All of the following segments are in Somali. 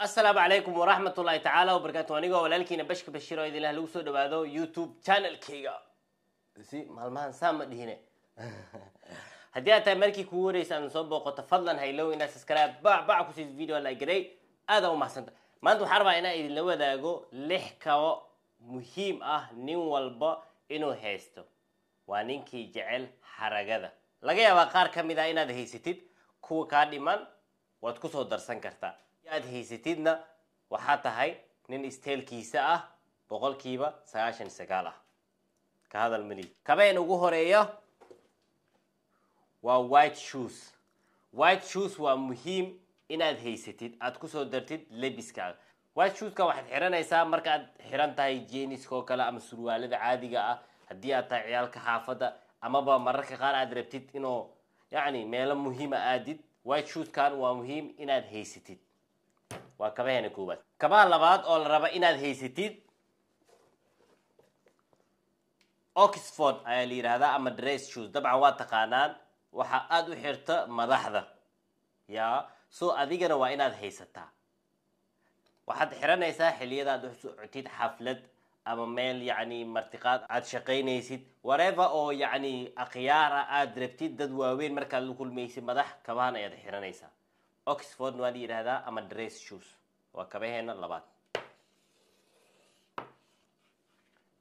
asalaamu calaykum waraxmatullaahi tacaala wabarakaatu anigoo walaalkiina bashka bashiir oo idilah lagu soo dhawaado youtube channelkayga si maalmahan saa ma dhihine haddii aad tahay markii kugu horeysa aad soo booqato fadlan haylow inaad subscribe bac bac ku siid video la garay aada u mahadsanta maanta waxaa rabaa inaan idinla wadaago lix kabo muhiim ah nin walba inuu haysto waa ninkii jecel haragada laga yaabaa qaar ka mid ah inaad haysatid kuwa kaa dhiman waad kusoo darsan kartaa aad haysatidna waxaa tahay nin isteelkiisa ah boqolkiiba sagaashan sagaal ah ka hadal mali kabeen ugu horeeya waa white shoes white shoes waa muhiim inaad haysatid aada kusoo dartid lebiskaaga white shoeska waxaad xiranaysaa markaad xiran tahay jeeniska kale ama surwaalada caadiga ah haddii aad tahay ciyaalka xaafadda amaba mararka qaar aad rabtid inuu yacni meelo muhiima aadid white shoeskan waa muhiim inaad haysatid waa kabaheena koowaad kabaha labaad oo la rabo inaad haysatid oxford ayaa la yidhaahdaa ama dress shoes dabcan waa taqaanaan waxa aada u xirta madaxda ya so adigana waa inaad haysataa waxaad xiranaysaa u socotid xaflad ama meel yacni martiqaad aada shaqaynaysid wareva oo yacni akhyaara aada rabtid dad waaweyn markaad la kulmaysid madax kabahan ayaad xiranaysaa oxford waa la yidhaahdaa ama dress shoes waa kabaheena labaad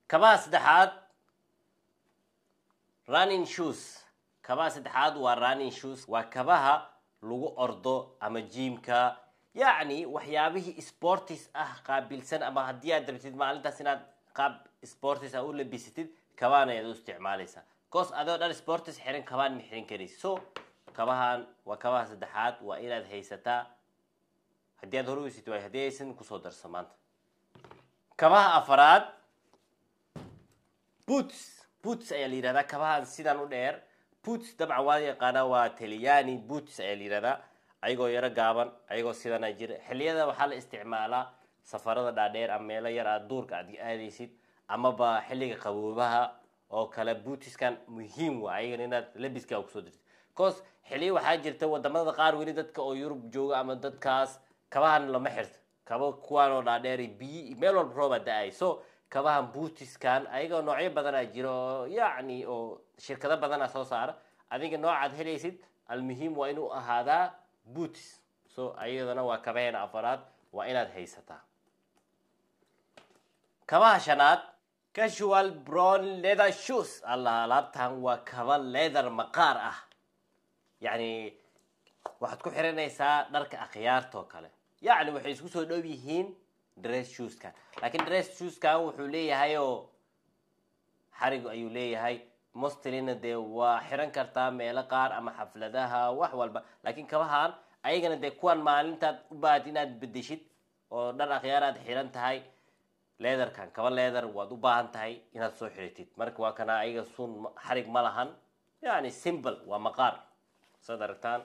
kabaha saddexaad running shoes kabaha saddexaad waa running shoes waa kabaha lagu ordo ama jiimka yacni waxyaabihii sportis ah qaabilsan ama haddii aad rabtid maalintaas inaad qaab sportis ah u labisatid kabahana ayaad u isticmaaleysaa cause adoo dhan sportis xiran kabaan ma xirin karaysa so kabahan waa kabaha saddexaad waa inaad haysataa haddii aad hore usiti waay haddii aysan kusoo darso maanta kabaha afaraad boots boots ayaa la yihahdaa kabahan sidaan u dheer boots dabcan waa yaqaanaa waa talyaani boots ayaa la yihahdaa ayagoo yaro gaaban ayagoo sidanaa jira xiliyada waxaa la isticmaalaa safarada dhaadheer ama meelo yar aad duurka aad aadaysid amaba xilliga qaboobaha oo kale bootiskan muhiim waa ah, ayagan inaad labiskaa kusoo dirtid bcause xiliyo waxaa jirta wadamada qaar weli dadka oo yurub jooga ama dadkaas kabahan lama xirto kaba kuwaan oo dhaadheer biy meel walba rooba da-ay so kabahan buutiskan ayaga noocyo badanaa jira oo yacni oo shirkado badanaa soo saara adiga noocaad helaysid almuhiim waa inuu ahaadaa buutis so ayadana waa kabaheena afaraad waa inaad haysataa kabaha shanaad casual brown leather shoes allah alaabtan waa kaba leather maqaar ah yani waxaad ku xiranaysaa dharka akhyaartoo kale yani waxay isku soo dhow yihiin dress shoeskan laakiin dress shoeskan wuxuu leeyahay oo xarigu ayuu leeyahay mostlina dee waa xiran kartaa meelo qaar ama xafladaha wax walba laakiin kabahaan ayagana dee kuwan maalintaad u baahad inaad bedeshid oo dhar akhyaar aad xiran tahay leederkan kaba leeder waad u baahan tahay inaad soo xiritid marka waa kana ayaga sun xarig ma lahan yani simble waa maqaar saad aragtaan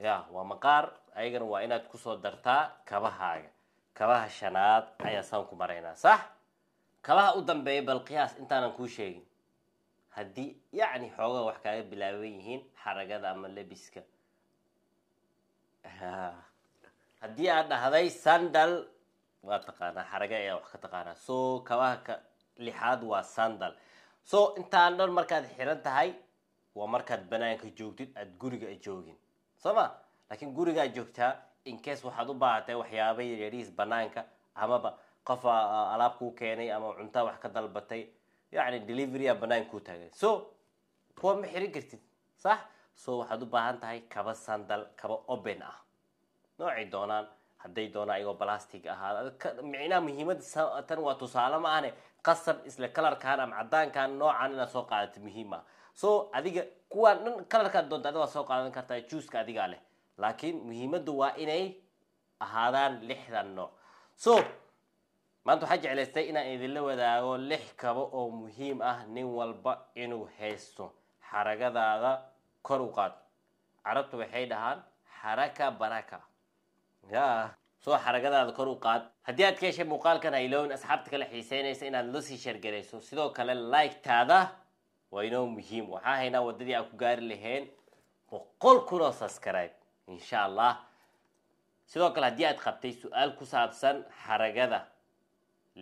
ya waa maqaar ayagana waa inaad kusoo dartaa kabahaaga kabaha shanaad ayaa saan ku maraynaa sax kabaha u dambeeya bal qiyaas intaanan kuu sheegin haddii yacni xoogaa wax kaaga bilaaban yihiin xaragada ama lebiska haddii aad dhahday sandal waa taqaanaa xaraga ayaa wax ka taqaanaa so kabaha ka lixaad waa sandal so intaan dhan markaad xiran tahay waa markaad banaanka joogtid aad guriga joogin soo ma laakiin gurigaa joogtaa inkees waxaad u baahatay waxyaaba yaryariis banaanka amaba qof ah, ah, alaab kuu keenay ama cuntaa wax ka dalbatay yani deliverya banaan kuu taagay so kuwa ma xirin kartid sax so waxaad u baahan tahay kaba sandal kaba open ah noocay doonaan hadday doonaan ayagoo balastic ahaada micnaha tan waa tusaale ma ahne qasab isla kalarkan ama caddaankan noocan inaad soo qaadato muhiim ah so adiga kuwaan dhan kalarkaad doonta ada waa soo qaadan kartaa juuska adigaa leh laakiin muhiimaddu waa inay ahaadaan lixdan nooc so maanta waxaa jeclaystay inaan idinla wadaago lix kabo oo muhiim ah nin walba inuu haysto xaragadaada kor u qaad carabtu waxay dhahaan xaraka baraka ya soo xaragadaada kor u qaad haddii aad ka heshay muuqaalkan haylown asxaabta kale xiiseynaysa inaad la sii shargarayso sidoo kale like-taada waa inoo muhiim waxaan haynaa waddadii aan ku gaari laheen boqol kun oo subscribe insha allah sidoo kale haddii aad qabtay su-aal ku saabsan xaragada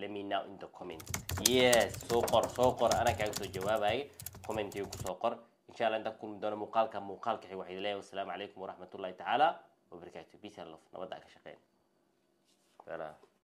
leminaw in the comment yes soo qor soo qor anaa kaaga soo jawaabaya commentiga kusoo qor insha allah intaan kulmi doono muuqaalka muuqaalka xig waxay leeyahay wasalaamu calaykum waraxmat ullahi tacaala wabarakaatu peace nabadda aan ka shaqeyn